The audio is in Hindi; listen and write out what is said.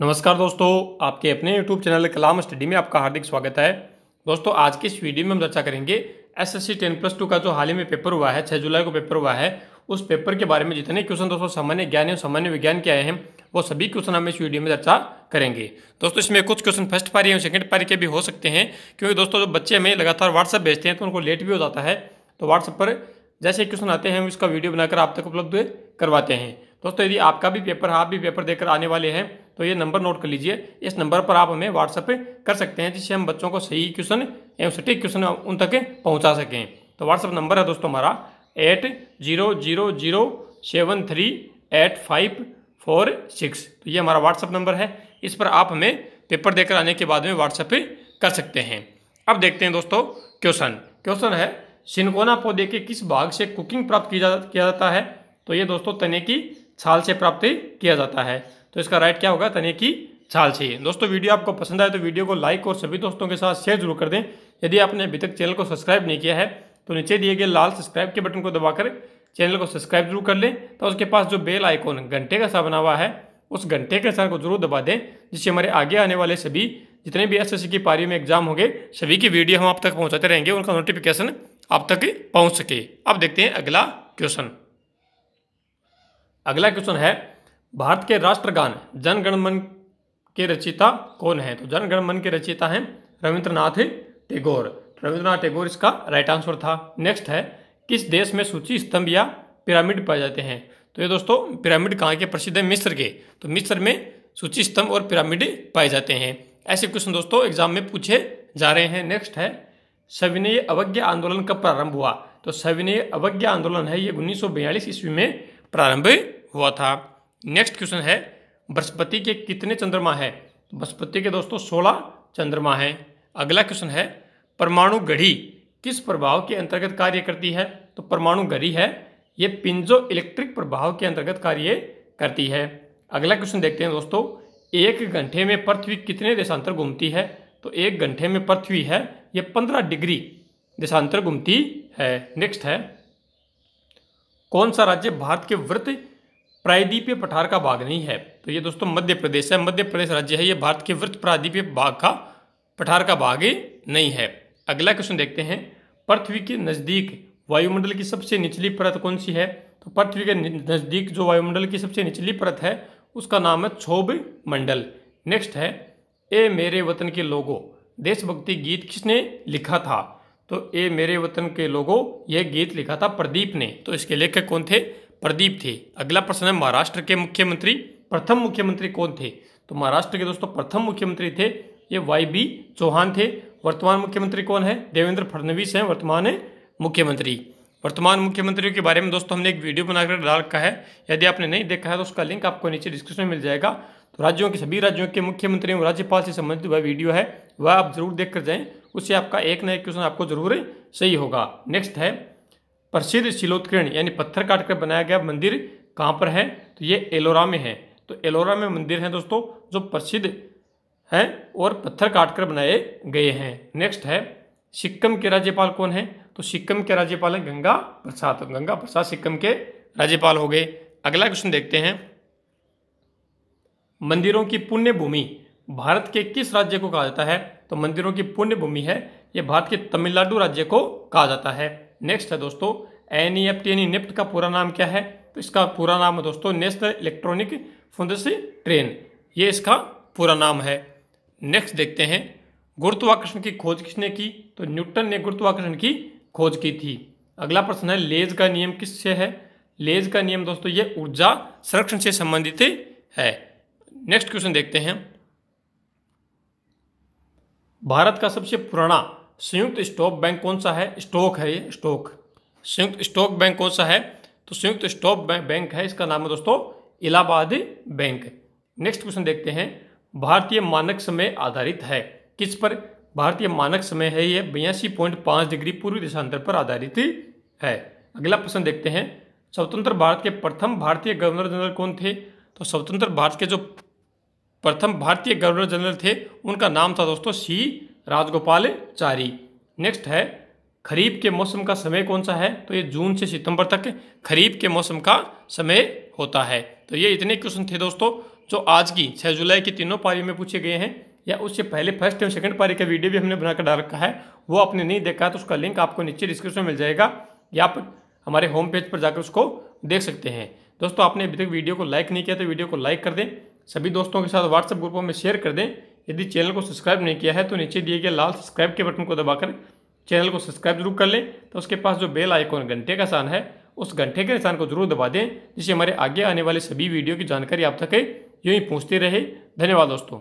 नमस्कार दोस्तों आपके अपने YouTube चैनल कलाम स्टडी में आपका हार्दिक स्वागत है दोस्तों आज की इस वीडियो में हम चर्चा करेंगे S S C ten plus two का जो हाल ही में पेपर हुआ है छः जुलाई को पेपर हुआ है उस पेपर के बारे में जितने क्वेश्चन दोस्तों सामान्य ज्ञान एवं सामान्य विज्ञान के आए हैं वो सभी क्वेश्चन हम इस वीडियो में चर्चा करेंगे दोस्तों इसमें कुछ क्वेश्चन फर्स्ट पारी एवं सेकेंड पारी के भी हो सकते हैं क्योंकि दोस्तों जो बच्चे हमें लगातार व्हाट्सअप भेजते हैं तो उनको लेट भी हो जाता है तो व्हाट्सअप पर जैसे क्वेश्चन आते हैं हम इसका वीडियो बनाकर आप तक उपलब्ध करवाते हैं दोस्तों यदि आपका भी पेपर आप भी पेपर देकर आने वाले हैं तो ये नंबर नोट कर लीजिए इस नंबर पर आप हमें व्हाट्सएप कर सकते हैं जिससे हम बच्चों को सही क्वेश्चन एवं सटीक क्वेश्चन उन तक पहुँचा सकें तो व्हाट्सअप नंबर है दोस्तों हमारा eight zero zero zero seven three eight five four six तो ये हमारा व्हाट्सएप नंबर है इस पर आप हमें पेपर देकर आने के बाद में व्हाट्सएप कर सकते हैं अब देखते हैं दोस्तों क्वेश्चन क्वेश्चन है सिनकोना पौधे के किस भाग से कुकिंग प्राप्त किया जा, किया जाता है तो ये दोस्तों तने की छाल से प्राप्त किया जाता है तो इसका राइट क्या होगा तने की छाल चाहिए दोस्तों वीडियो आपको पसंद आए तो वीडियो को लाइक और सभी दोस्तों के साथ शेयर जरूर कर दें यदि आपने अभी तक चैनल को सब्सक्राइब नहीं किया है तो नीचे दिए गए लाल सब्सक्राइब के बटन को दबाकर चैनल को सब्सक्राइब जरूर कर लें तो उसके पास जो बेल आइकॉन घंटे का सा बना हुआ है उस घंटे के निशान को जरूर दबा दें जिससे हमारे आगे आने वाले सभी जितने भी एस की पारी में एग्जाम होंगे सभी की वीडियो हम आप तक पहुँचाते रहेंगे उनका नोटिफिकेशन आप तक पहुंच सके अब देखते हैं अगला क्वेश्चन अगला क्वेश्चन है भारत के राष्ट्रगान जनगणमन के रचयिता कौन है तो जनगणमन के रचयिता हैं रविंद्रनाथ टेगोर रविंद्रनाथ टेगोर इसका राइट आंसर था नेक्स्ट है किस देश में सूची स्तंभ या पिरामिड पाए जाते हैं तो ये दोस्तों पिरामिड कहाँ के प्रसिद्ध है मिस्र के तो मिस्र में सूची स्तंभ और पिरामिड पाए जाते हैं ऐसे क्वेश्चन दोस्तों एग्जाम में पूछे जा रहे हैं नेक्स्ट है सविनय अवज्ञ आंदोलन कब प्रारंभ हुआ तो सविनय अवज्ञ आंदोलन है ये उन्नीस ईस्वी में प्रारंभ हुआ था नेक्स्ट क्वेश्चन है बृहस्पति के कितने चंद्रमा है तो बृहस्पति के दोस्तों सोलह चंद्रमा है अगला क्वेश्चन है परमाणु घड़ी किस प्रभाव के अंतर्गत कार्य करती है तो परमाणु घड़ी है यह पिंजो इलेक्ट्रिक प्रभाव के अंतर्गत कार्य करती है अगला क्वेश्चन देखते हैं दोस्तों एक घंटे में पृथ्वी कितने देशांतर घूमती है तो एक घंटे में पृथ्वी है यह पंद्रह डिग्री देशांतर घूमती है नेक्स्ट है कौन सा राज्य भारत के वृत्त प्रायद्वीपीय पठार का भाग नहीं है तो ये दोस्तों मध्य प्रदेश है मध्य प्रदेश राज्य है ये भारत के वृत्त प्रायद्वीपीय भाग का पठार का भाग ही नहीं है अगला क्वेश्चन देखते हैं पृथ्वी के नज़दीक वायुमंडल की सबसे निचली परत कौन सी है तो पृथ्वी के नज़दीक जो वायुमंडल की सबसे निचली परत है उसका नाम है क्षोभ मंडल नेक्स्ट है ए मेरे वतन के लोगों देशभक्ति गीत किसने लिखा था तो ए मेरे वतन के लोगों यह गीत लिखा था प्रदीप ने तो इसके लेखक कौन थे प्रदीप थे अगला प्रश्न है महाराष्ट्र के मुख्यमंत्री प्रथम मुख्यमंत्री कौन थे तो महाराष्ट्र के दोस्तों प्रथम मुख्यमंत्री थे ये वाई बी चौहान थे वर्तमान मुख्यमंत्री कौन है देवेंद्र फडणवीस हैं वर्तमान है मुख्यमंत्री वर्तमान मुख्यमंत्रियों के बारे में दोस्तों हमने एक वीडियो बनाकर डाल रखा है यदि आपने नहीं देखा है तो उसका लिंक आपको नीचे डिस्क्रिप्शन में मिल जाएगा तो राज्यों के सभी राज्यों के मुख्यमंत्रियों और राज्यपाल से संबंधित वह वीडियो है वह आप जरूर देख कर जाएं उससे आपका एक ना एक क्वेश्चन आपको जरूर सही होगा नेक्स्ट है प्रसिद्ध शिलोत्कीर्ण यानी पत्थर काट कर बनाया गया मंदिर कहाँ पर है तो ये एलोरा में है तो एलोरा में मंदिर हैं दोस्तों जो प्रसिद्ध हैं और पत्थर काट कर बनाए गए हैं नेक्स्ट है सिक्किम के राज्यपाल कौन है तो सिक्किम के राज्यपाल हैं गंगा प्रसाद तो गंगा प्रसाद सिक्किम के राज्यपाल हो गए अगला क्वेश्चन देखते हैं मंदिरों की पुण्य भूमि भारत के किस राज्य को कहा जाता है तो मंदिरों की पुण्य भूमि है ये भारत के तमिलनाडु राज्य को कहा जाता है नेक्स्ट है दोस्तों एन ई एफ टी यानी निफ्ट का पूरा नाम क्या है तो इसका पूरा नाम है दोस्तों नेशनल इलेक्ट्रॉनिक फंडसी ट्रेन ये इसका पूरा नाम है नेक्स्ट देखते हैं गुरुत्वाकर्षण की खोज किसने की तो न्यूटन ने गुरुत्वाकर्षण की खोज की थी अगला प्रश्न है लेज का नियम किससे है लेज का नियम दोस्तों ये ऊर्जा संरक्षण से संबंधित है नेक्स्ट क्वेश्चन देखते हैं भारत का सबसे पुराना संयुक्त स्टॉक बैंक कौन सा है स्टॉक है ये स्टॉक संयुक्त स्टॉक बैंक कौन सा है तो संयुक्त स्टॉक बैंक है इसका नाम है दोस्तों इलाहाबाद बैंक नेक्स्ट क्वेश्चन देखते हैं भारतीय मानक समय आधारित है किस पर भारतीय मानक समय है यह बयासी पॉइंट पाँच डिग्री पूर्वी देशांतर पर आधारित है अगला प्रश्न देखते हैं स्वतंत्र भारत के प्रथम भारतीय गवर्नर जनरल कौन थे तो स्वतंत्र भारत के जो प्रथम भारतीय गवर्नर जनरल थे उनका नाम था दोस्तों सी राजगोपालचारी नेक्स्ट है खरीफ के मौसम का समय कौन सा है तो ये जून से सितंबर तक खरीफ के मौसम का समय होता है तो ये इतने क्वेश्चन थे दोस्तों जो आज की छः जुलाई की तीनों पारी में पूछे गए हैं या उससे पहले फर्स्ट एवं सेकंड पारी का वीडियो भी हमने बनाकर डाल रखा है वो आपने नहीं देखा तो उसका लिंक आपको नीचे डिस्क्रिप्शन में मिल जाएगा या आप हमारे होम पेज पर जाकर उसको देख सकते हैं दोस्तों आपने अभी तक वीडियो को लाइक नहीं किया तो वीडियो को लाइक कर दें सभी दोस्तों के साथ व्हाट्सएप ग्रुपों में शेयर कर दें यदि चैनल को सब्सक्राइब नहीं किया है तो नीचे दिए गए लाल सब्सक्राइब के बटन को दबाकर चैनल को सब्सक्राइब जरूर कर लें तो उसके पास जो बेल आइकॉन घंटे का निशान है उस घंटे के निशान को जरूर दबा दें जिससे हमारे आगे आने वाले सभी वीडियो की जानकारी आप तक यूँ ही पूछते रहे धन्यवाद दोस्तों